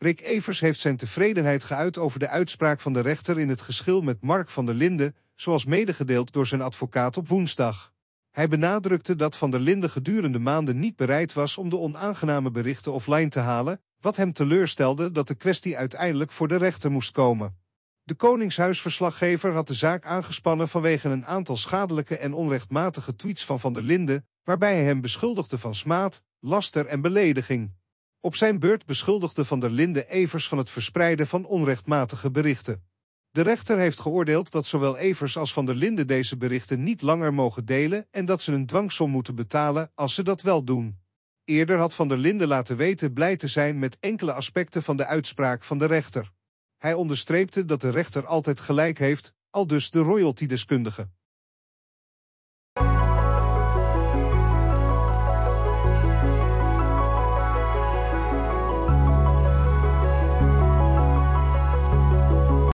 Rick Evers heeft zijn tevredenheid geuit over de uitspraak van de rechter in het geschil met Mark van der Linden, zoals medegedeeld door zijn advocaat op woensdag. Hij benadrukte dat Van der Linden gedurende maanden niet bereid was om de onaangename berichten offline te halen, wat hem teleurstelde dat de kwestie uiteindelijk voor de rechter moest komen. De Koningshuisverslaggever had de zaak aangespannen vanwege een aantal schadelijke en onrechtmatige tweets van Van der Linden, waarbij hij hem beschuldigde van smaad, laster en belediging. Op zijn beurt beschuldigde Van der Linden Evers van het verspreiden van onrechtmatige berichten. De rechter heeft geoordeeld dat zowel Evers als Van der Linden deze berichten niet langer mogen delen en dat ze een dwangsom moeten betalen als ze dat wel doen. Eerder had Van der Linden laten weten blij te zijn met enkele aspecten van de uitspraak van de rechter. Hij onderstreepte dat de rechter altijd gelijk heeft, al dus de royalty-deskundige.